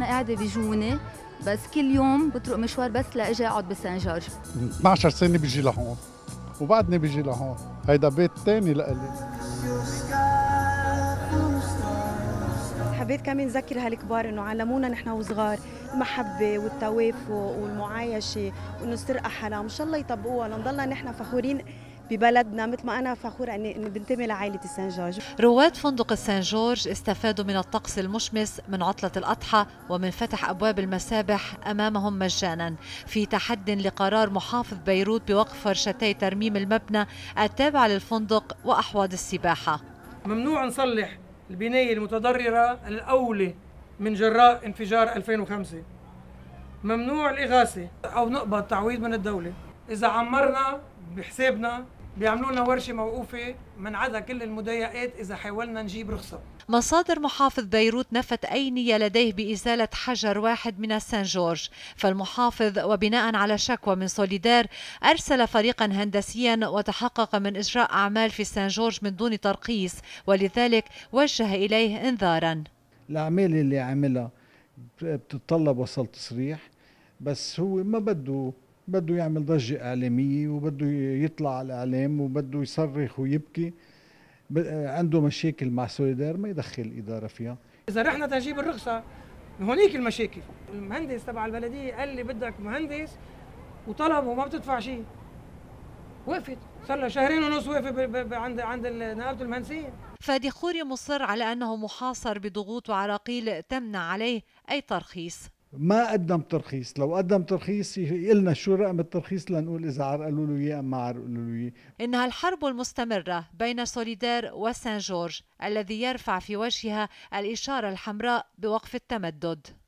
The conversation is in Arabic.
انا قاعده بجونه بس كل يوم بطرق مشوار بس لاجي اقعد بسان جورج 12 سنه بيجي لهون وبعدني بيجي لهون هيدا بيت ثاني لإلي حبيت كمان نذكر هالكبار انه علمونا نحن وصغار المحبه والتوافق والمعايشه وانه السرقه حرام ان شاء الله يطبقوها لنضلنا نحن فخورين ببلدنا مثل ما انا فخوره اني بنتمي لعائله السان جورج رواد فندق السان جورج استفادوا من الطقس المشمس من عطله الاضحى ومن فتح ابواب المسابح امامهم مجانا في تحد لقرار محافظ بيروت بوقف فرشتي ترميم المبنى التابع للفندق واحواض السباحه ممنوع نصلح البنايه المتضرره الاولى من جراء انفجار 2005 ممنوع الإغاثة أو نقبض تعويض من الدولة إذا عمرنا بحسابنا بيعملوا لنا ورشه موقوفه من عدا كل المضايقات اذا حاولنا نجيب رخصه مصادر محافظ بيروت نفت اي نيه لديه بازاله حجر واحد من سان جورج فالمحافظ وبناء على شكوى من سوليدار ارسل فريقا هندسيا وتحقق من اجراء اعمال في سان جورج من دون ترخيص ولذلك وجه اليه انذارا الاعمال اللي عملها بتتطلب وصل تصريح بس هو ما بده بده يعمل ضجة إعلامية وبده يطلع على الإعلام وبده يصرخ ويبكي عنده مشاكل مع سوليدار ما يدخل الإدارة فيها إذا رحنا تجيب الرخصة هونيك المشاكل المهندس تبع البلدية قال لي بدك مهندس وطلب وما بتدفع شيء وقفت صار لها شهرين ونص واقفه عند عند نقابه المهندسين فادي خوري مصر على انه محاصر بضغوط وعراقيل تمنع عليه اي ترخيص ما قدم ترخيص لو قدم ترخيص يقلنا شو رقم الترخيص لنقول إذا عرقلوا له إياه ما عرقلوا له إياه إنها الحرب المستمرة بين سوليدير وسان جورج الذي يرفع في وجهها الإشارة الحمراء بوقف التمدد